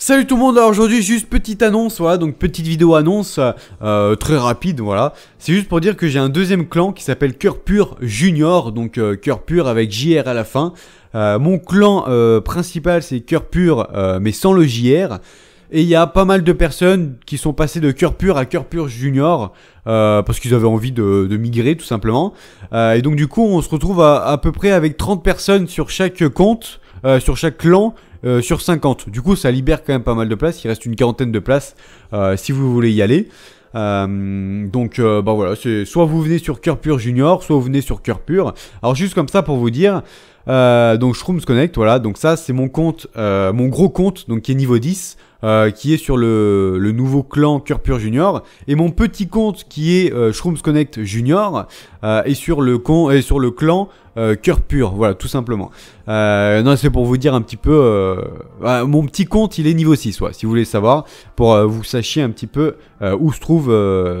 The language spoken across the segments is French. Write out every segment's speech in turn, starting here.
Salut tout le monde, alors aujourd'hui juste petite annonce, voilà, donc petite vidéo annonce, euh, très rapide, voilà. C'est juste pour dire que j'ai un deuxième clan qui s'appelle Cœur Pur Junior, donc euh, Cœur Pur avec JR à la fin. Euh, mon clan euh, principal c'est Cœur Pur, mais sans le JR. Et il y a pas mal de personnes qui sont passées de Cœur Pur à Cœur Pur Junior, parce qu'ils avaient envie de, migrer tout simplement. et donc du coup on se retrouve à, à peu près avec 30 personnes sur chaque compte. Euh, sur chaque clan euh, sur 50. Du coup, ça libère quand même pas mal de place. Il reste une quarantaine de places euh, si vous voulez y aller. donc bah voilà, c'est soit vous venez sur Cœur Pur Junior, soit vous venez sur Cœur Pur. Alors juste comme ça pour vous dire, donc Shrooms Connect, voilà, donc ça c'est mon compte, mon gros compte, donc qui est niveau 10. Euh, qui est sur le, nouveau clan Pur Junior, et mon petit compte qui est euh, Shrooms Connect Junior euh, est sur le con, est sur le clan pur voilà tout simplement. non, c'est pour vous dire un petit peu, bah, mon petit compte il est niveau 6, si vous voulez savoir, pour vous sachiez un petit peu où se trouvent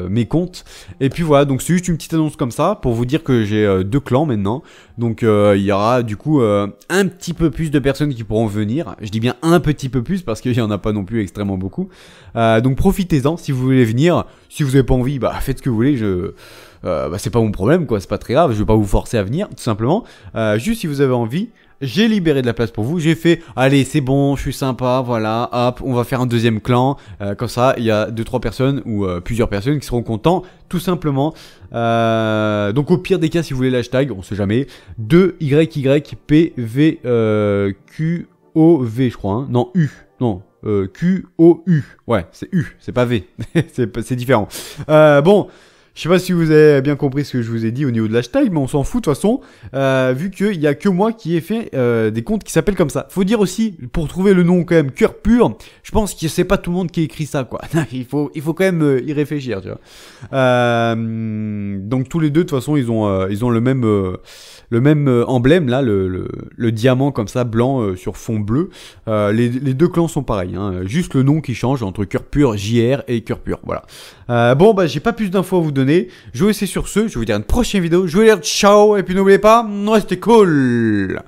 mes comptes. Et puis voilà, donc c'est juste une petite annonce comme ça pour vous dire que j'ai deux clans maintenant, donc il y aura du coup un petit peu plus de personnes qui pourront venir. Je dis bien un petit peu plus parce qu'il n'y en a pas non plus plus extrêmement beaucoup. Euh, donc profitez-en si vous voulez venir. Si vous n'avez pas envie, bah faites ce que vous voulez. Je euh, bah, c'est pas mon problème quoi, c'est pas très grave. Je vais pas vous forcer à venir, tout simplement. Euh, juste si vous avez envie. J'ai libéré de la place pour vous, j'ai fait, allez c'est bon, je suis sympa, voilà, hop, on va faire un deuxième clan, comme ça il y a deux trois personnes ou plusieurs personnes qui seront contents, tout simplement. donc au pire des cas, si vous voulez l'hashtag, on sait jamais, 2YYPVQOV, euh, je crois, hein. non U, non, euh, Q-O-U. Ouais, c'est U, c'est pas V. c'est différent. Euh, bon, je sais pas si vous avez bien compris ce que je vous ai dit au niveau de l'hashtag, mais on s'en fout de toute façon, euh, vu qu'il y a que moi qui ai fait euh, des comptes qui s'appellent comme ça. Faut dire aussi, pour trouver le nom quand même cœur pur, je pense que n'est pas tout le monde qui écrit ça, quoi. il faut, il faut quand même euh, y réfléchir, tu vois. donc tous les deux, de toute façon, ils ont, ils ont le même, le même emblème là, le, diamant comme ça blanc sur fond bleu. Les, deux clans sont pareils, hein. juste le nom qui change entre cœur pur JR et cœur pur. Voilà. bon bah j'ai pas plus d'infos à vous donner je vous laisse sur ce, je vous dis à une prochaine vidéo, je vous dis ciao, et puis n'oubliez pas, restez cool